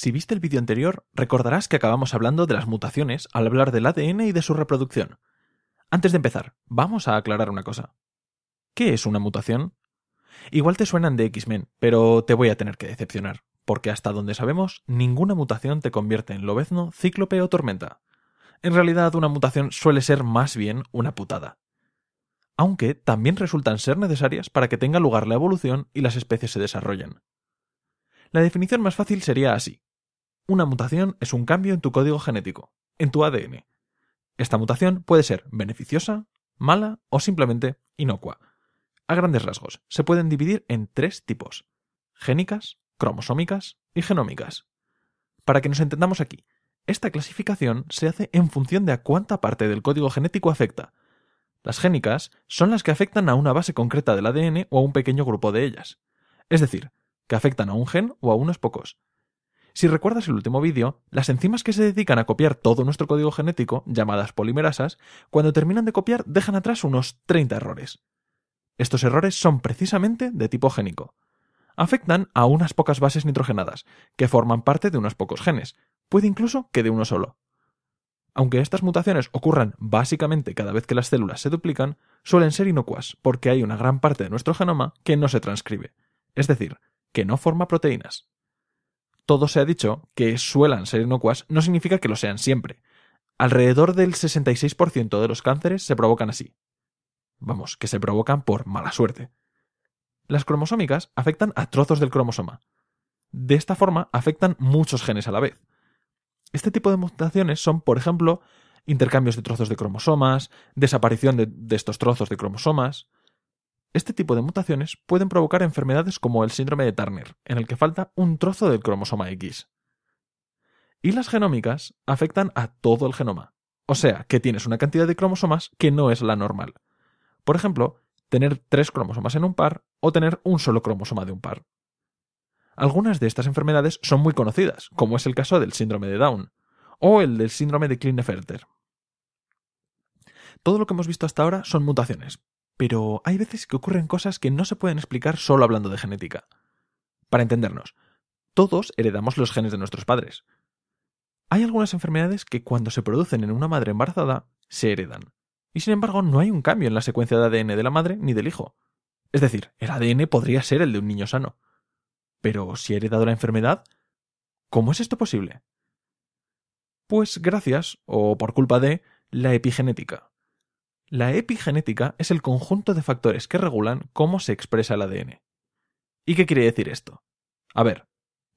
Si viste el vídeo anterior, recordarás que acabamos hablando de las mutaciones al hablar del ADN y de su reproducción. Antes de empezar, vamos a aclarar una cosa. ¿Qué es una mutación? Igual te suenan de X-Men, pero te voy a tener que decepcionar, porque hasta donde sabemos, ninguna mutación te convierte en lobezno, cíclope o tormenta. En realidad, una mutación suele ser más bien una putada. Aunque también resultan ser necesarias para que tenga lugar la evolución y las especies se desarrollen. La definición más fácil sería así. Una mutación es un cambio en tu código genético, en tu ADN. Esta mutación puede ser beneficiosa, mala o simplemente inocua. A grandes rasgos, se pueden dividir en tres tipos, génicas, cromosómicas y genómicas. Para que nos entendamos aquí, esta clasificación se hace en función de a cuánta parte del código genético afecta. Las génicas son las que afectan a una base concreta del ADN o a un pequeño grupo de ellas. Es decir, que afectan a un gen o a unos pocos. Si recuerdas el último vídeo, las enzimas que se dedican a copiar todo nuestro código genético, llamadas polimerasas, cuando terminan de copiar dejan atrás unos 30 errores. Estos errores son precisamente de tipo génico. Afectan a unas pocas bases nitrogenadas, que forman parte de unos pocos genes, puede incluso que de uno solo. Aunque estas mutaciones ocurran básicamente cada vez que las células se duplican, suelen ser inocuas porque hay una gran parte de nuestro genoma que no se transcribe, es decir, que no forma proteínas todo se ha dicho que suelan ser inocuas no significa que lo sean siempre. Alrededor del 66% de los cánceres se provocan así. Vamos, que se provocan por mala suerte. Las cromosómicas afectan a trozos del cromosoma. De esta forma afectan muchos genes a la vez. Este tipo de mutaciones son, por ejemplo, intercambios de trozos de cromosomas, desaparición de estos trozos de cromosomas, este tipo de mutaciones pueden provocar enfermedades como el síndrome de Turner, en el que falta un trozo del cromosoma X. Y las genómicas afectan a todo el genoma, o sea, que tienes una cantidad de cromosomas que no es la normal. Por ejemplo, tener tres cromosomas en un par o tener un solo cromosoma de un par. Algunas de estas enfermedades son muy conocidas, como es el caso del síndrome de Down o el del síndrome de Klinefelter. Todo lo que hemos visto hasta ahora son mutaciones, pero hay veces que ocurren cosas que no se pueden explicar solo hablando de genética. Para entendernos, todos heredamos los genes de nuestros padres. Hay algunas enfermedades que cuando se producen en una madre embarazada, se heredan. Y sin embargo, no hay un cambio en la secuencia de ADN de la madre ni del hijo. Es decir, el ADN podría ser el de un niño sano. Pero si ha heredado la enfermedad, ¿cómo es esto posible? Pues gracias, o por culpa de, la epigenética, la epigenética es el conjunto de factores que regulan cómo se expresa el ADN. ¿Y qué quiere decir esto? A ver,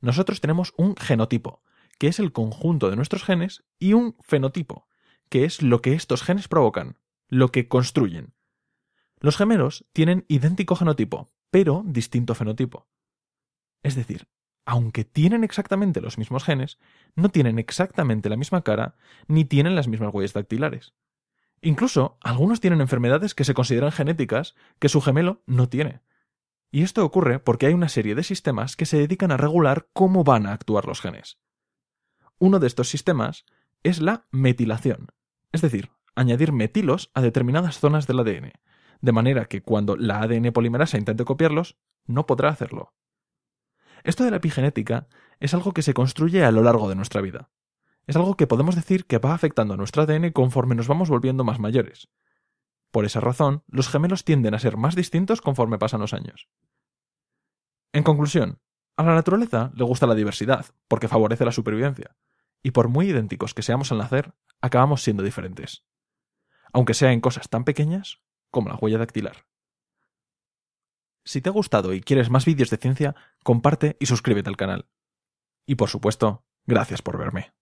nosotros tenemos un genotipo, que es el conjunto de nuestros genes, y un fenotipo, que es lo que estos genes provocan, lo que construyen. Los gemelos tienen idéntico genotipo, pero distinto fenotipo. Es decir, aunque tienen exactamente los mismos genes, no tienen exactamente la misma cara, ni tienen las mismas huellas dactilares. Incluso algunos tienen enfermedades que se consideran genéticas que su gemelo no tiene. Y esto ocurre porque hay una serie de sistemas que se dedican a regular cómo van a actuar los genes. Uno de estos sistemas es la metilación, es decir, añadir metilos a determinadas zonas del ADN, de manera que cuando la ADN polimerasa intente copiarlos, no podrá hacerlo. Esto de la epigenética es algo que se construye a lo largo de nuestra vida es algo que podemos decir que va afectando a nuestro ADN conforme nos vamos volviendo más mayores. Por esa razón, los gemelos tienden a ser más distintos conforme pasan los años. En conclusión, a la naturaleza le gusta la diversidad, porque favorece la supervivencia, y por muy idénticos que seamos al nacer, acabamos siendo diferentes. Aunque sea en cosas tan pequeñas como la huella dactilar. Si te ha gustado y quieres más vídeos de ciencia, comparte y suscríbete al canal. Y por supuesto, gracias por verme.